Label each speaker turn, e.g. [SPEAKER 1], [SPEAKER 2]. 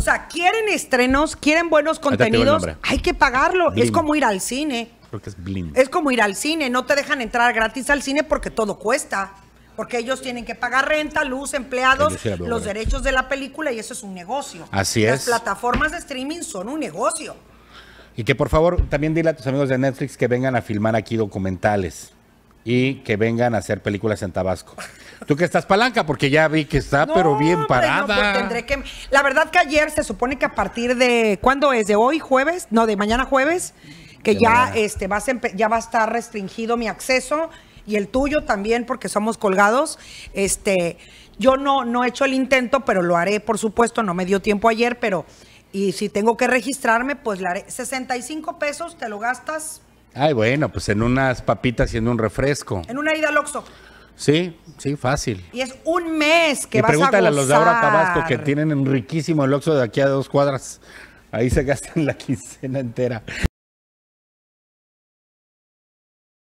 [SPEAKER 1] O sea, quieren estrenos, quieren buenos contenidos, hay que pagarlo. Es como ir al cine.
[SPEAKER 2] Porque es blim.
[SPEAKER 1] Es como ir al cine, no te dejan entrar gratis al cine porque todo cuesta. Porque ellos tienen que pagar renta, luz, empleados, los derechos de la película y eso es un negocio. Así es. Las plataformas de streaming son un negocio.
[SPEAKER 3] Y que por favor también dile a tus amigos de Netflix que vengan a filmar aquí documentales y que vengan a hacer películas en Tabasco. Tú que estás palanca, porque ya vi que está, pero bien parada.
[SPEAKER 1] que... La verdad que ayer se supone que a partir de. ¿Cuándo es? ¿De hoy, jueves? No, de mañana jueves, que ya, este, ya va a estar restringido mi acceso y el tuyo también, porque somos colgados. Este, yo no, no he hecho el intento, pero lo haré, por supuesto. No me dio tiempo ayer, pero. Y si tengo que registrarme, pues le haré 65 pesos, te lo gastas
[SPEAKER 3] Ay, bueno, pues en unas papitas y en un refresco.
[SPEAKER 1] En una ida al Oxxo.
[SPEAKER 3] Sí, sí, fácil.
[SPEAKER 1] Y es un mes que vas a, a los de ahora Tabasco que
[SPEAKER 3] tienen un riquísimo el Oxxo de aquí
[SPEAKER 2] a dos cuadras. Ahí se gastan la quincena entera.